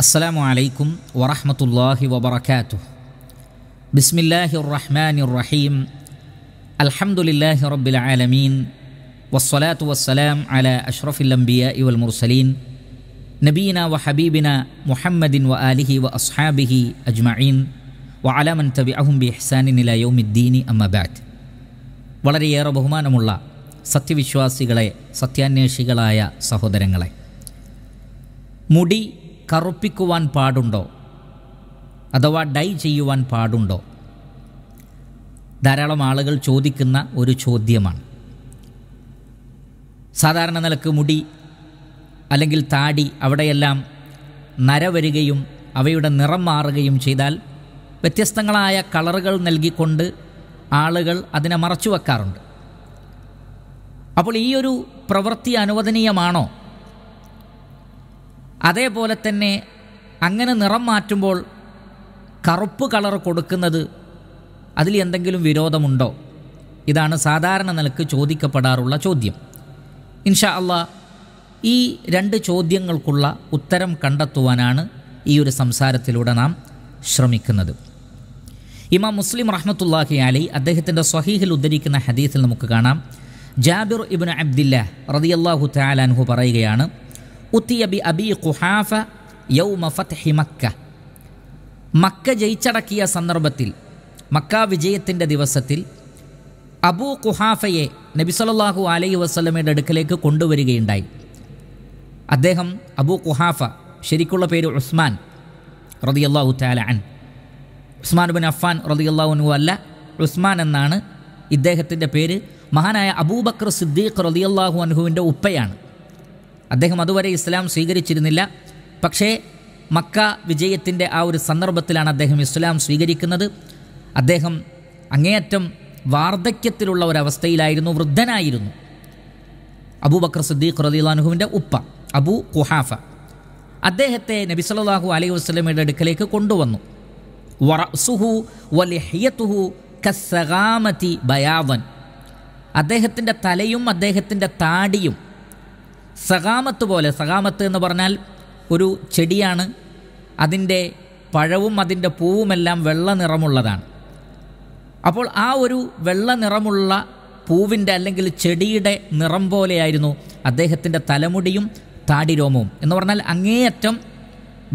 السلام عليكم ورحمة الله وبركاته بسم الله الرحمن الرحيم الحمد لله رب العالمين والصلاة والسلام على أشرف الأنبياء والمرسلين نبينا وحبيبنا محمد وآله وأصحابه أجمعين وعلى من تبعهم بإحسان إلى يوم الدين أما بعد വളരെയേറെ ബഹുമാനമുള്ള സത്യവിശ്വാസികളെ സത്യാന്വേഷികളായ സഹോദരങ്ങളെ മുടി കറുപ്പിക്കുവാൻ പാടുണ്ടോ അഥവാ ഡൈ ചെയ്യുവാൻ പാടുണ്ടോ ധാരാളം ആളുകൾ ചോദിക്കുന്ന ഒരു ചോദ്യമാണ് സാധാരണ നിലക്ക് മുടി അല്ലെങ്കിൽ താടി അവിടെയെല്ലാം നര വരികയും അവയുടെ നിറം മാറുകയും ചെയ്താൽ വ്യത്യസ്തങ്ങളായ കളറുകൾ നൽകിക്കൊണ്ട് ആളുകൾ അതിനെ മറച്ചു വെക്കാറുണ്ട് അപ്പോൾ ഈ ഒരു പ്രവൃത്തി അനുവദനീയമാണോ അതേപോലെ തന്നെ അങ്ങനെ നിറം മാറ്റുമ്പോൾ കറുപ്പ് കളർ കൊടുക്കുന്നത് അതിൽ എന്തെങ്കിലും വിരോധമുണ്ടോ ഇതാണ് സാധാരണ നിലക്ക് ചോദിക്കപ്പെടാറുള്ള ചോദ്യം ഇൻഷാ അല്ല ഈ രണ്ട് ചോദ്യങ്ങൾക്കുള്ള ഉത്തരം കണ്ടെത്തുവാനാണ് ഈ ഒരു സംസാരത്തിലൂടെ നാം ശ്രമിക്കുന്നത് ഇമാം മുസ്ലിം റഹ്മത്തുല്ലാഹി അലി അദ്ദേഹത്തിൻ്റെ സ്വഹീഹിൽ ഉദ്ധരിക്കുന്ന ഹദീസിൽ നമുക്ക് കാണാം ജാബിർ ഇബിൻ അബ്ദില്ല റതിയല്ലാഹു താലാൻഹു പറയുകയാണ് ഉത്തിയ ബി അബി ഖുഹാഫ യൗമ ഫത്ഹി മക്ക മക്ക ജയിച്ചടക്കിയ സന്ദർഭത്തിൽ മക്ക വിജയത്തിൻ്റെ ദിവസത്തിൽ അബൂ ഖുഹാഫയെ നബിസലല്ലാഹു അലൈഹി വസ്ലമയുടെ അടുക്കലേക്ക് കൊണ്ടുവരികയുണ്ടായി അദ്ദേഹം അബൂ ഖുഹാഫ ശരിക്കുള്ള പേര് ഉസ്മാൻ റതിയല്ലാഹു താല അൻ ഉസ്മാൻ ബിൻ അഫാൻ റതിയല്ലാഹുനു അല്ല ഉസ്മാൻ എന്നാണ് ഇദ്ദേഹത്തിൻ്റെ പേര് മഹാനായ അബൂബക്കർ സിദ്ദീഖ് റതിയല്ലാഹു അനുഹുവിൻ്റെ ഉപ്പയാണ് അദ്ദേഹം അതുവരെ ഇസ്ലാം സ്വീകരിച്ചിരുന്നില്ല പക്ഷേ മക്ക വിജയത്തിൻ്റെ ആ ഒരു സന്ദർഭത്തിലാണ് അദ്ദേഹം ഇസ്ലാം സ്വീകരിക്കുന്നത് അദ്ദേഹം അങ്ങേയറ്റം വാർദ്ധക്യത്തിലുള്ള ഒരവസ്ഥയിലായിരുന്നു വൃദ്ധനായിരുന്നു അബൂബക്കർ സിദ്ദീഖ് റദിലാനുഹുവിൻ്റെ ഉപ്പ അബൂ കുഹാഫ അദ്ദേഹത്തെ നബി സല്ലാഹു അലൈഹി വസ്ലമയുടെ അടുക്കലേക്ക് കൊണ്ടുവന്നു വറസുഹു ബയാവൻ അദ്ദേഹത്തിൻ്റെ തലയും അദ്ദേഹത്തിൻ്റെ താടിയും സകാമത്ത് പോലെ സകാമത്ത് എന്ന് പറഞ്ഞാൽ ഒരു ചെടിയാണ് അതിൻ്റെ പഴവും അതിൻ്റെ പൂവുമെല്ലാം വെള്ള നിറമുള്ളതാണ് അപ്പോൾ ആ ഒരു വെള്ള നിറമുള്ള പൂവിൻ്റെ അല്ലെങ്കിൽ ചെടിയുടെ നിറം പോലെയായിരുന്നു അദ്ദേഹത്തിൻ്റെ തലമുടിയും താടിരോമവും എന്ന് പറഞ്ഞാൽ അങ്ങേയറ്റം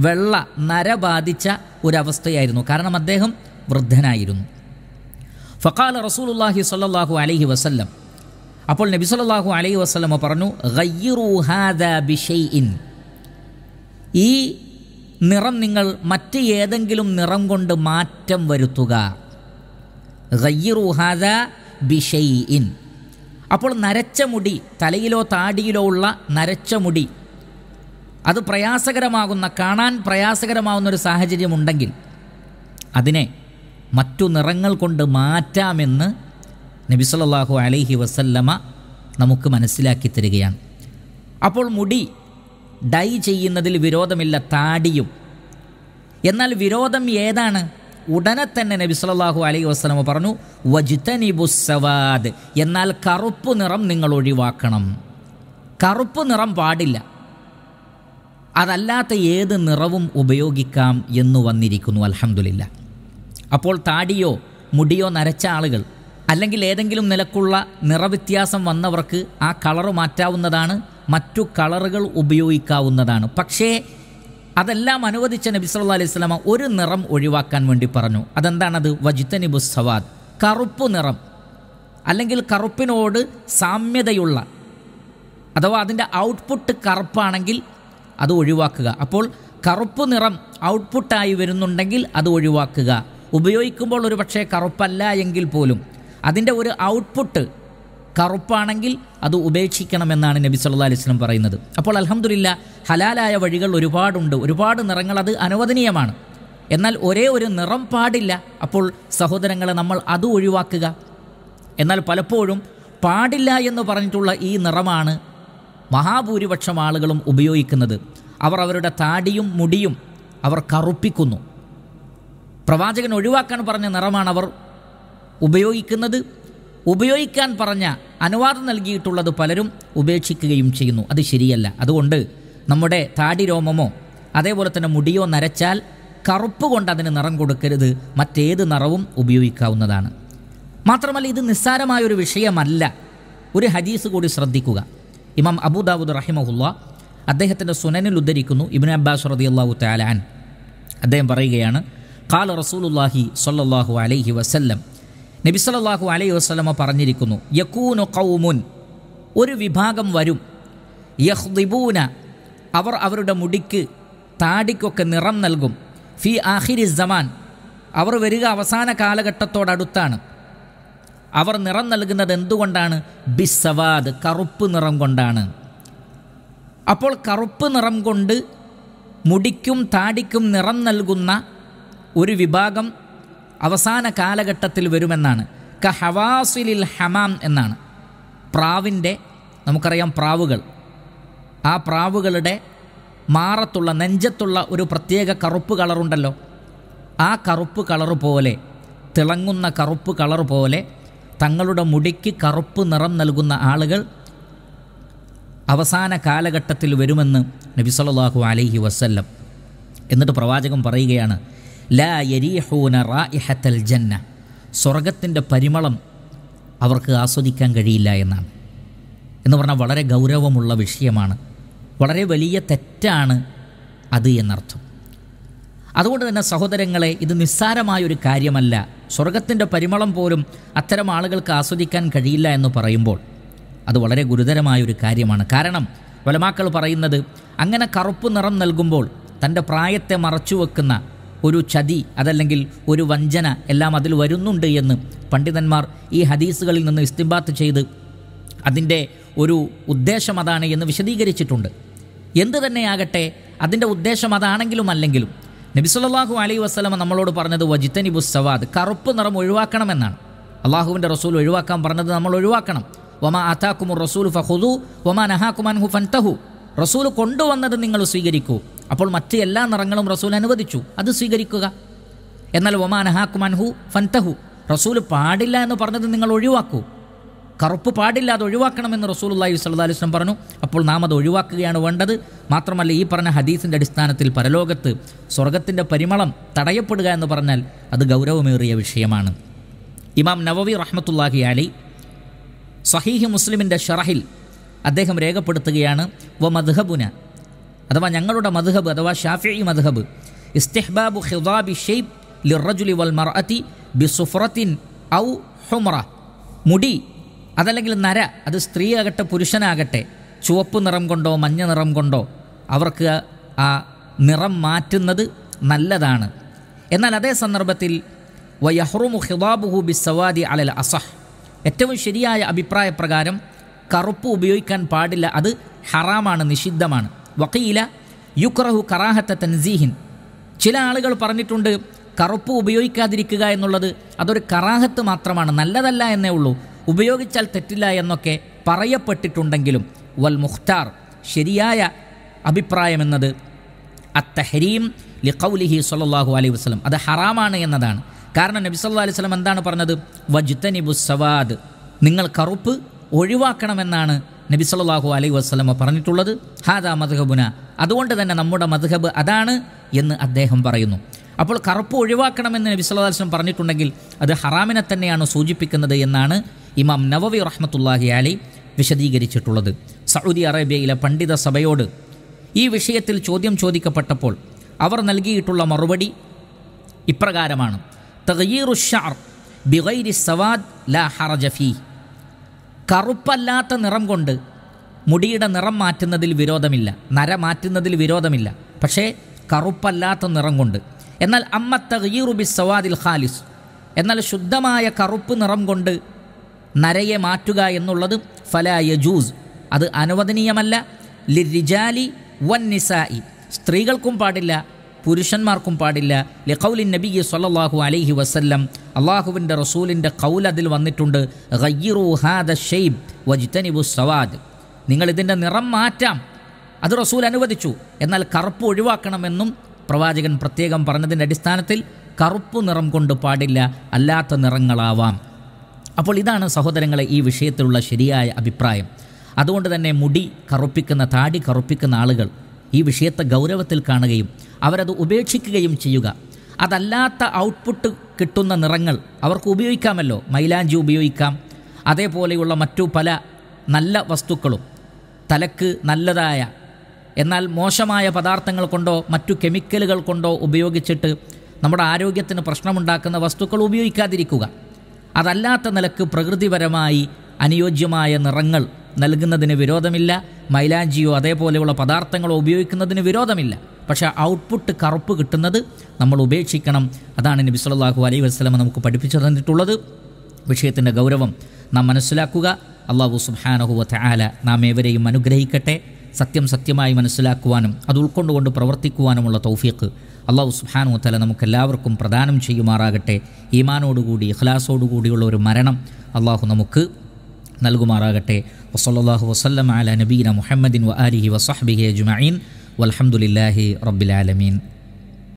വെള്ള നര ബാധിച്ച ഒരവസ്ഥയായിരുന്നു കാരണം അദ്ദേഹം വൃദ്ധനായിരുന്നു ഫക്കാല റസൂലുല്ലാഹി സല്ലാഹു അലഹി വസല്ലം അപ്പോൾ നബി സല്ലാഹു അലൈ വസ്ലമ പറഞ്ഞു ഈ നിറം നിങ്ങൾ മറ്റ് ഏതെങ്കിലും നിറം കൊണ്ട് മാറ്റം വരുത്തുക അപ്പോൾ നരച്ച മുടി തലയിലോ താടിയിലോ ഉള്ള നരച്ച മുടി അത് പ്രയാസകരമാകുന്ന കാണാൻ പ്രയാസകരമാകുന്ന ഒരു സാഹചര്യമുണ്ടെങ്കിൽ അതിനെ മറ്റു നിറങ്ങൾ കൊണ്ട് മാറ്റാമെന്ന് നബിസല്ലാഹു അലൈഹി വസല്ലമ നമുക്ക് മനസ്സിലാക്കി തരികയാണ് അപ്പോൾ മുടി ഡൈ ചെയ്യുന്നതിൽ വിരോധമില്ല താടിയും എന്നാൽ വിരോധം ഏതാണ് ഉടനെ തന്നെ നബി സല്ലാഹു അലൈഹി വസ്ലമ പറഞ്ഞു വജുത്തനിബുസവാദ് എന്നാൽ കറുപ്പ് നിറം നിങ്ങൾ ഒഴിവാക്കണം കറുപ്പ് നിറം പാടില്ല അതല്ലാത്ത ഏത് നിറവും ഉപയോഗിക്കാം എന്ന് വന്നിരിക്കുന്നു അലഹമില്ല അപ്പോൾ താടിയോ മുടിയോ നരച്ച ആളുകൾ അല്ലെങ്കിൽ ഏതെങ്കിലും നിലക്കുള്ള നിറവ്യത്യാസം വന്നവർക്ക് ആ കളർ മാറ്റാവുന്നതാണ് മറ്റു കളറുകൾ ഉപയോഗിക്കാവുന്നതാണ് പക്ഷേ അതെല്ലാം അനുവദിച്ച നബി സല്ലാ അലൈഹി സ്വലാമ ഒരു നിറം ഒഴിവാക്കാൻ വേണ്ടി പറഞ്ഞു അതെന്താണത് വജിത്തനിബു സവാദ് കറുപ്പ് നിറം അല്ലെങ്കിൽ കറുപ്പിനോട് സാമ്യതയുള്ള അഥവാ അതിൻ്റെ ഔട്ട്പുട്ട് കറുപ്പാണെങ്കിൽ അത് ഒഴിവാക്കുക അപ്പോൾ കറുപ്പ് നിറം ഔട്ട്പുട്ടായി വരുന്നുണ്ടെങ്കിൽ അത് ഒഴിവാക്കുക ഉപയോഗിക്കുമ്പോൾ ഒരു പക്ഷേ കറുപ്പല്ല എങ്കിൽ പോലും അതിൻ്റെ ഒരു ഔട്ട്പുട്ട് കറുപ്പാണെങ്കിൽ അത് ഉപേക്ഷിക്കണമെന്നാണ് നബി സല്ലാ അലിസ്ലം പറയുന്നത് അപ്പോൾ അലഹമുല്ല ഹലാലായ വഴികൾ ഒരുപാടുണ്ട് ഒരുപാട് നിറങ്ങൾ അത് അനുവദനീയമാണ് എന്നാൽ ഒരേ ഒരു നിറം പാടില്ല അപ്പോൾ സഹോദരങ്ങളെ നമ്മൾ അത് ഒഴിവാക്കുക എന്നാൽ പലപ്പോഴും പാടില്ല എന്ന് പറഞ്ഞിട്ടുള്ള ഈ നിറമാണ് മഹാഭൂരിപക്ഷം ആളുകളും ഉപയോഗിക്കുന്നത് അവർ അവരുടെ താടിയും മുടിയും അവർ കറുപ്പിക്കുന്നു പ്രവാചകൻ ഒഴിവാക്കാൻ പറഞ്ഞ നിറമാണ് അവർ ഉപയോഗിക്കുന്നത് ഉപയോഗിക്കാൻ പറഞ്ഞ അനുവാദം നൽകിയിട്ടുള്ളത് പലരും ഉപേക്ഷിക്കുകയും ചെയ്യുന്നു അത് ശരിയല്ല അതുകൊണ്ട് നമ്മുടെ താടി രോമമോ അതേപോലെ തന്നെ മുടിയോ നരച്ചാൽ കറുപ്പ് കൊണ്ട് അതിന് നിറം കൊടുക്കരുത് മറ്റേത് നിറവും ഉപയോഗിക്കാവുന്നതാണ് മാത്രമല്ല ഇത് നിസ്സാരമായൊരു വിഷയമല്ല ഒരു ഹദീസ് കൂടി ശ്രദ്ധിക്കുക ഇമാം അബൂദാവുദ് റഹിമഹുല്ല അദ്ദേഹത്തിൻ്റെ സുനനിൽ ഉദ്ധരിക്കുന്നു ഇബിൻ അബ്ബാസ് അള്ളാഹു താലാൻ അദ്ദേഹം പറയുകയാണ് കാല റസൂലുല്ലാഹി സല്ലാഹു അലൈഹി വസല്ലം നബിസലല്ലാഹു അലൈ വസ്ലമ പറഞ്ഞിരിക്കുന്നു യക്കൂനു കൗമുൻ ഒരു വിഭാഗം വരും യഹ്ദിബൂന അവർ അവരുടെ മുടിക്ക് താടിക്കൊക്കെ നിറം നൽകും ഫി ആഹിരി സമാൻ അവർ വരിക അവസാന കാലഘട്ടത്തോടടുത്താണ് അവർ നിറം നൽകുന്നത് എന്തുകൊണ്ടാണ് ബിസവാദ് കറുപ്പ് നിറം കൊണ്ടാണ് അപ്പോൾ കറുപ്പ് നിറം കൊണ്ട് മുടിക്കും താടിക്കും നിറം നൽകുന്ന ഒരു വിഭാഗം അവസാന കാലഘട്ടത്തിൽ വരുമെന്നാണ് ക ഹവാസിലിൽ ഹമാം എന്നാണ് പ്രാവിൻ്റെ നമുക്കറിയാം പ്രാവുകൾ ആ പ്രാവുകളുടെ മാറത്തുള്ള നെഞ്ചത്തുള്ള ഒരു പ്രത്യേക കറുപ്പ് കളറുണ്ടല്ലോ ആ കറുപ്പ് കളർ പോലെ തിളങ്ങുന്ന കറുപ്പ് കളർ പോലെ തങ്ങളുടെ മുടിക്ക് കറുപ്പ് നിറം നൽകുന്ന ആളുകൾ അവസാന കാലഘട്ടത്തിൽ വരുമെന്ന് നബിസ്വല്ലാഹു അലൈഹി വസ്ല്ലം എന്നിട്ട് പ്രവാചകൻ പറയുകയാണ് ലാ യരീഹൂന റായിഹത്തൽ ജന്ന സ്വർഗത്തിൻ്റെ പരിമളം അവർക്ക് ആസ്വദിക്കാൻ കഴിയില്ല എന്നാണ് എന്ന് പറഞ്ഞാൽ വളരെ ഗൗരവമുള്ള വിഷയമാണ് വളരെ വലിയ തെറ്റാണ് അത് എന്നർത്ഥം അതുകൊണ്ട് തന്നെ സഹോദരങ്ങളെ ഇത് നിസ്സാരമായൊരു കാര്യമല്ല സ്വർഗത്തിൻ്റെ പരിമളം പോലും അത്തരം ആളുകൾക്ക് ആസ്വദിക്കാൻ കഴിയില്ല എന്ന് പറയുമ്പോൾ അത് വളരെ ഗുരുതരമായൊരു കാര്യമാണ് കാരണം വലമാക്കൾ പറയുന്നത് അങ്ങനെ കറുപ്പ് നിറം നൽകുമ്പോൾ തൻ്റെ പ്രായത്തെ മറച്ചു വെക്കുന്ന ഒരു ചതി അതല്ലെങ്കിൽ ഒരു വഞ്ചന എല്ലാം അതിൽ വരുന്നുണ്ട് എന്ന് പണ്ഡിതന്മാർ ഈ ഹദീസുകളിൽ നിന്ന് ഇസ്തിംബാത്ത് ചെയ്ത് അതിൻ്റെ ഒരു ഉദ്ദേശം അതാണ് എന്ന് വിശദീകരിച്ചിട്ടുണ്ട് എന്തു തന്നെയാകട്ടെ അതിൻ്റെ ഉദ്ദേശം അതാണെങ്കിലും അല്ലെങ്കിലും നബിസുല്ലാഹു അലൈ വസ്ലമ നമ്മളോട് പറഞ്ഞത് വജിത്തനിബു സവാദ് കറുപ്പ് നിറം ഒഴിവാക്കണമെന്നാണ് അള്ളാഹുവിൻ്റെ റസൂൽ ഒഴിവാക്കാൻ പറഞ്ഞത് നമ്മൾ ഒഴിവാക്കണം ഒമാ അതാക്കുമു റസൂൽ ഫഹുദു ഒമാ നഹാക്കുമാൻ ഹു ഫൻതഹു റസൂൽ കൊണ്ടുവന്നത് നിങ്ങൾ സ്വീകരിക്കൂ അപ്പോൾ മറ്റ് എല്ലാ നിറങ്ങളും റസൂൽ അനുവദിച്ചു അത് സ്വീകരിക്കുക എന്നാൽ ഒമാനഹാക്കുമൻഹു ഫൻതഹു റസൂൽ പാടില്ല എന്ന് പറഞ്ഞത് നിങ്ങൾ ഒഴിവാക്കൂ കറുപ്പ് പാടില്ല അത് ഒഴിവാക്കണമെന്ന് റസൂൽ അള്ളാഹി സ്വല്ലാസ്ലം പറഞ്ഞു അപ്പോൾ നാം അത് ഒഴിവാക്കുകയാണ് വേണ്ടത് മാത്രമല്ല ഈ പറഞ്ഞ ഹദീസിൻ്റെ അടിസ്ഥാനത്തിൽ പരലോകത്ത് സ്വർഗത്തിൻ്റെ പരിമളം തടയപ്പെടുക എന്ന് പറഞ്ഞാൽ അത് ഗൗരവമേറിയ വിഷയമാണ് ഇമാം നവവി റഹ്മത്തുല്ലാഹി അലി സഹീഹി മുസ്ലിമിൻ്റെ ഷറഹിൽ അദ്ദേഹം രേഖപ്പെടുത്തുകയാണ് വ മദ്ഹബുന അഥവാ ഞങ്ങളുടെ മധുഹബ് അഥവാ ഷാഫി മധുഹബ് ഇസ്തിഹ്ബാബു ഹിദാബി ഷെയ്ബ് ലിറജുലി വൽ ബി സുഫറത്തിൻ ഔ ഹുമറ മുടി അതല്ലെങ്കിൽ നര അത് സ്ത്രീ ആകട്ടെ പുരുഷനാകട്ടെ ചുവപ്പ് നിറം കൊണ്ടോ മഞ്ഞ നിറം കൊണ്ടോ അവർക്ക് ആ നിറം മാറ്റുന്നത് നല്ലതാണ് എന്നാൽ അതേ സന്ദർഭത്തിൽ വയഹ്റുമു ഹിദാബുഹു സവാദി അലൽ അസഹ് ഏറ്റവും ശരിയായ അഭിപ്രായപ്രകാരം കറുപ്പ് ഉപയോഗിക്കാൻ പാടില്ല അത് ഹറാമാണ് നിഷിദ്ധമാണ് വക്കീല യുക്രഹു കറാഹത്ത തൻസീഹിൻ ചില ആളുകൾ പറഞ്ഞിട്ടുണ്ട് കറുപ്പ് ഉപയോഗിക്കാതിരിക്കുക എന്നുള്ളത് അതൊരു കറാഹത്ത് മാത്രമാണ് നല്ലതല്ല എന്നേ ഉള്ളൂ ഉപയോഗിച്ചാൽ തെറ്റില്ല എന്നൊക്കെ പറയപ്പെട്ടിട്ടുണ്ടെങ്കിലും വൽ മുഖ്താർ ശരിയായ അഭിപ്രായമെന്നത് അത്തഹരീം ലിഖൗലിഹി സല്ലാഹു അലൈഹി വസ്ലം അത് ഹറാമാണ് എന്നതാണ് കാരണം നബി സല്ലാ അലൈഹി വസ്ലം എന്താണ് പറഞ്ഞത് വജുത്തനിബു സവാദ് നിങ്ങൾ കറുപ്പ് ഒഴിവാക്കണമെന്നാണ് നബി അലൈ വസ്ലമ പറഞ്ഞിട്ടുള്ളത് ഹാദാ മധുഹബുന അതുകൊണ്ട് തന്നെ നമ്മുടെ മധുഹബ് അതാണ് എന്ന് അദ്ദേഹം പറയുന്നു അപ്പോൾ കറുപ്പ് ഒഴിവാക്കണമെന്ന് നബി പറഞ്ഞിട്ടുണ്ടെങ്കിൽ അത് ഹറാമിനെ തന്നെയാണ് സൂചിപ്പിക്കുന്നത് എന്നാണ് ഇമാം നവവി റഹ്മത്തുല്ലാഹി അലി വിശദീകരിച്ചിട്ടുള്ളത് സൗദി അറേബ്യയിലെ പണ്ഡിത സഭയോട് ഈ വിഷയത്തിൽ ചോദ്യം ചോദിക്കപ്പെട്ടപ്പോൾ അവർ നൽകിയിട്ടുള്ള മറുപടി ഇപ്രകാരമാണ് തഗീറുഷാർ ബിഗൈരി സവാദ് ലാ ഹറജഫീ കറുപ്പല്ലാത്ത നിറം കൊണ്ട് മുടിയുടെ നിറം മാറ്റുന്നതിൽ വിരോധമില്ല നര മാറ്റുന്നതിൽ വിരോധമില്ല പക്ഷേ കറുപ്പല്ലാത്ത നിറം കൊണ്ട് എന്നാൽ അമ്മ തഹീറുബി സവാദിൽ ഖാലിസ് എന്നാൽ ശുദ്ധമായ കറുപ്പ് നിറം കൊണ്ട് നരയെ മാറ്റുക എന്നുള്ളത് യജൂസ് അത് അനുവദനീയമല്ല ലിരിജാലി വൻ നിസായി സ്ത്രീകൾക്കും പാടില്ല പുരുഷന്മാർക്കും പാടില്ല ലഖൌലിൻ നബി സൊല്ലാഹു അലൈഹി വസല്ലം അള്ളാഹുവിൻ്റെ റസൂലിൻ്റെ കൗൽ അതിൽ വന്നിട്ടുണ്ട് ഗയ്യിറു ഹാദ സവാദ് നിങ്ങൾ ഇതിൻ്റെ നിറം മാറ്റാം അത് റസൂൽ അനുവദിച്ചു എന്നാൽ കറുപ്പ് ഒഴിവാക്കണമെന്നും പ്രവാചകൻ പ്രത്യേകം പറഞ്ഞതിൻ്റെ അടിസ്ഥാനത്തിൽ കറുപ്പ് നിറം കൊണ്ട് പാടില്ല അല്ലാത്ത നിറങ്ങളാവാം അപ്പോൾ ഇതാണ് സഹോദരങ്ങളെ ഈ വിഷയത്തിലുള്ള ശരിയായ അഭിപ്രായം അതുകൊണ്ട് തന്നെ മുടി കറുപ്പിക്കുന്ന താടി കറുപ്പിക്കുന്ന ആളുകൾ ഈ വിഷയത്തെ ഗൗരവത്തിൽ കാണുകയും അവരത് ഉപേക്ഷിക്കുകയും ചെയ്യുക അതല്ലാത്ത ഔട്ട്പുട്ട് കിട്ടുന്ന നിറങ്ങൾ അവർക്ക് ഉപയോഗിക്കാമല്ലോ മൈലാഞ്ചി ഉപയോഗിക്കാം അതേപോലെയുള്ള മറ്റു പല നല്ല വസ്തുക്കളും തലക്ക് നല്ലതായ എന്നാൽ മോശമായ പദാർത്ഥങ്ങൾ കൊണ്ടോ മറ്റു കെമിക്കലുകൾ കൊണ്ടോ ഉപയോഗിച്ചിട്ട് നമ്മുടെ ആരോഗ്യത്തിന് പ്രശ്നമുണ്ടാക്കുന്ന വസ്തുക്കൾ ഉപയോഗിക്കാതിരിക്കുക അതല്ലാത്ത നിലക്ക് പ്രകൃതിപരമായി അനുയോജ്യമായ നിറങ്ങൾ നൽകുന്നതിന് വിരോധമില്ല മൈലാഞ്ചിയോ അതേപോലെയുള്ള പദാർത്ഥങ്ങളോ ഉപയോഗിക്കുന്നതിന് വിരോധമില്ല പക്ഷേ ഔട്ട്പുട്ട് കറുപ്പ് കിട്ടുന്നത് നമ്മൾ ഉപേക്ഷിക്കണം അതാണ് നബി സല്ലാഹു അലൈഹി വസ്ലമ നമുക്ക് പഠിപ്പിച്ചു തന്നിട്ടുള്ളത് വിഷയത്തിൻ്റെ ഗൗരവം നാം മനസ്സിലാക്കുക അള്ളാഹു സുബാനഹുവ ആല നാം ഏവരെയും അനുഗ്രഹിക്കട്ടെ സത്യം സത്യമായി മനസ്സിലാക്കുവാനും അത് ഉൾക്കൊണ്ടുകൊണ്ട് പ്രവർത്തിക്കുവാനുമുള്ള തൗഫീഖ് അള്ളാഹു സുബാനു തല നമുക്കെല്ലാവർക്കും പ്രദാനം ചെയ്യുമാറാകട്ടെ ഈമാനോടുകൂടി ഇഖ്ലാസോടുകൂടിയുള്ള ഒരു മരണം അള്ളാഹു നമുക്ക് നൽകുമാറാകട്ടെ വസല്ലാഹു വസ്ലം അല നബീന മുഹമ്മദിൻ വ അലിഹി വസഹബിഹി അജ്മീൻ വലഹമുല്ലാഹി റബ്ബിലാലമീൻ